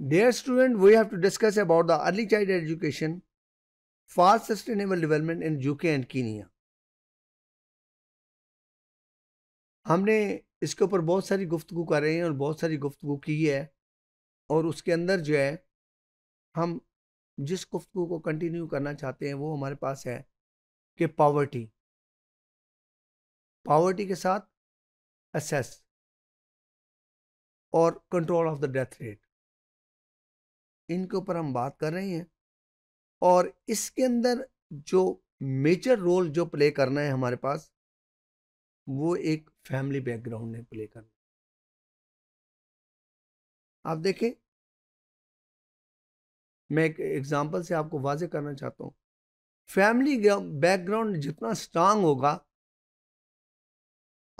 dear student we have to discuss about the early child education for sustainable development in UK and Kenya हमने इसके ऊपर बहुत सारी गुफ्तु कर रहे हैं और बहुत सारी गुफ्तु की है और उसके अंदर जो है हम जिस गुफ्तु को कंटिन्यू करना चाहते हैं वो हमारे पास है कि पावर्टी पावर्टी के साथ असेस और control of the death rate इनके ऊपर हम बात कर रहे हैं और इसके अंदर जो मेजर रोल जो प्ले करना है हमारे पास वो एक फैमिली बैकग्राउंड ने प्ले करना आप देखें मैं एक एग्जांपल से आपको वाजे करना चाहता हूँ फैमिली बैकग्राउंड जितना स्ट्रांग होगा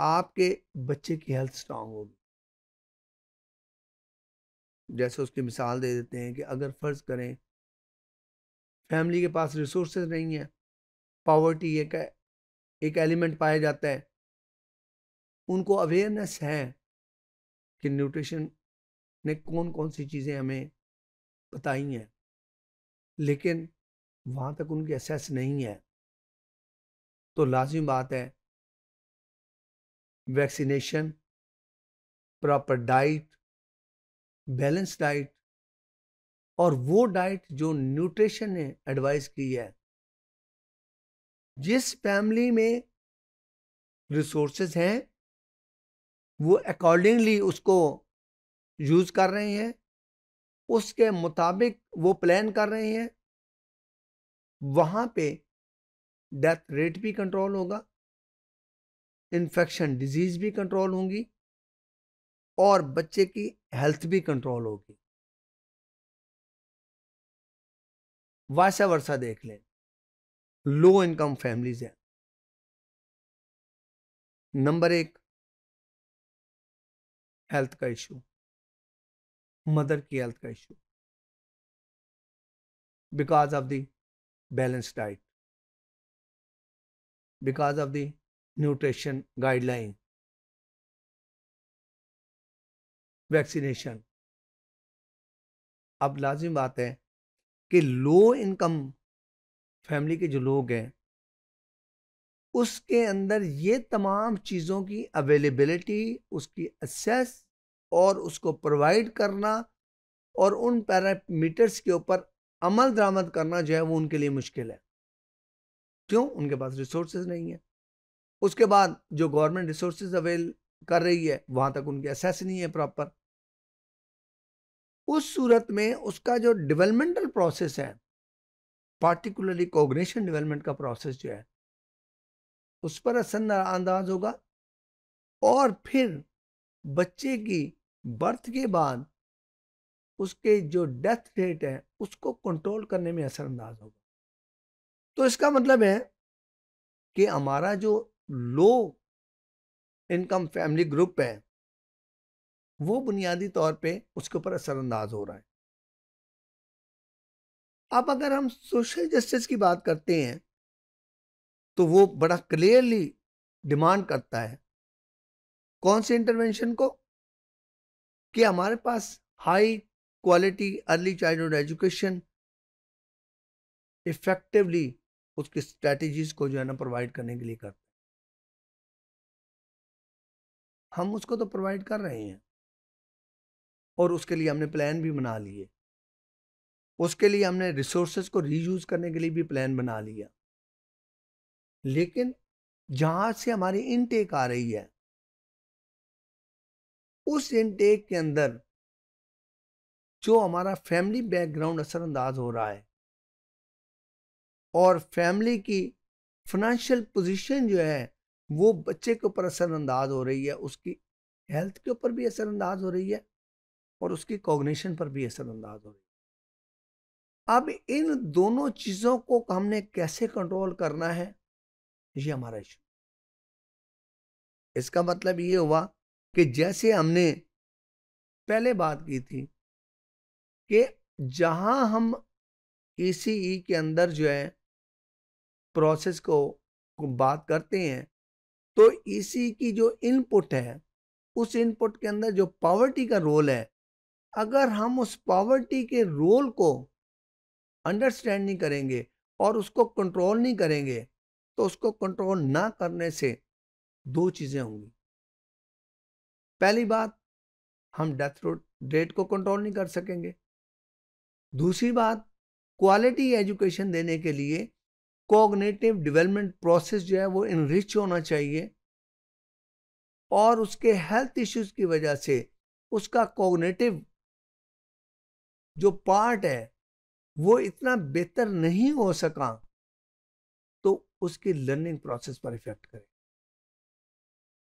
आपके बच्चे की हेल्थ स्ट्रांग होगी जैसे उसकी मिसाल दे देते हैं कि अगर फ़र्ज़ करें फैमिली के पास रिसोर्स नहीं है पावर्टी एक एक एलिमेंट पाया जाता है उनको अवेयरनेस है कि न्यूट्रिशन ने कौन कौन सी चीज़ें हमें बताई हैं लेकिन वहाँ तक उनकी एसेस नहीं है तो लाजिम बात है vaccination proper diet balance diet और वो डाइट जो न्यूट्रिशन ने एडवाइस की है जिस फैमिली में रिसोर्सेज हैं वो अकॉर्डिंगली उसको यूज़ कर रहे हैं उसके मुताबिक वो प्लान कर रहे हैं वहाँ पे डेथ रेट भी कंट्रोल होगा इन्फेक्शन डिजीज़ भी कंट्रोल होंगी और बच्चे की हेल्थ भी कंट्रोल होगी वाशा वर्षा देख लें लो इनकम फैमिलीज हैं नंबर एक हेल्थ का इशू मदर की हेल्थ का issue because of the balance diet because of the nutrition guideline vaccination अब लाजिम बात है कि लो इनकम फैमिली के जो लोग हैं उसके अंदर ये तमाम चीज़ों की अवेलेबिलिटी उसकी एक्सेस और उसको प्रोवाइड करना और उन पैरामीटर्स के ऊपर अमल दरामद करना जो है वो उनके लिए मुश्किल है क्यों उनके पास रिसोर्स नहीं है उसके बाद जो गवर्नमेंट रिसोर्स अवेल कर रही है वहाँ तक उनकी एसेस नहीं है प्रॉपर उस सूरत में उसका जो डेवलपमेंटल प्रोसेस है पार्टिकुलरली कोग्नेशन डेवलपमेंट का प्रोसेस जो है उस पर असर अंदाज होगा और फिर बच्चे की बर्थ के बाद उसके जो डेथ रेट है उसको कंट्रोल करने में असरअंदाज होगा तो इसका मतलब है कि हमारा जो लो इनकम फैमिली ग्रुप है वो बुनियादी तौर पे उसके ऊपर असरअंदाज हो रहा है अब अगर हम सोशल जस्टिस की बात करते हैं तो वो बड़ा क्लियरली डिमांड करता है कौन से इंटरवेंशन को कि हमारे पास high quality early childhood education effectively उसकी स्ट्रेटजीज को जो है ना प्रोवाइड करने के लिए करते हम उसको तो प्रोवाइड कर रहे हैं और उसके लिए हमने प्लान भी बना लिए उसके लिए हमने रिसोर्सेज को रीयूज़ करने के लिए भी प्लान बना लिया लेकिन जहाँ से हमारी इनटेक आ रही है उस इनटेक के अंदर जो हमारा फैमिली बैकग्राउंड असरअंदाज हो रहा है और फैमिली की फाइनेंशियल पोजीशन जो है वो बच्चे के ऊपर असरअंदाज हो रही है उसकी हेल्थ के ऊपर भी असरअंदाज हो रही है और उसकी कॉग्निशन पर भी असरअंदाज हो रही अब इन दोनों चीज़ों को हमने कैसे कंट्रोल करना है ये हमारा इशू इसका मतलब ये हुआ कि जैसे हमने पहले बात की थी कि जहां हम ई e e के अंदर जो है प्रोसेस को बात करते हैं तो ई e की जो इनपुट है उस इनपुट के अंदर जो पावर्टी का रोल है अगर हम उस पॉवर्टी के रोल को अंडरस्टैंड नहीं करेंगे और उसको कंट्रोल नहीं करेंगे तो उसको कंट्रोल ना करने से दो चीज़ें होंगी पहली बात हम डेथ रेट को कंट्रोल नहीं कर सकेंगे दूसरी बात क्वालिटी एजुकेशन देने के लिए कोग्नेटिव डेवलपमेंट प्रोसेस जो है वो इनरिच होना चाहिए और उसके हेल्थ इश्यूज की वजह से उसका कोग्नेटिव जो पार्ट है वो इतना बेहतर नहीं हो सका तो उसकी लर्निंग प्रोसेस पर इफेक्ट करे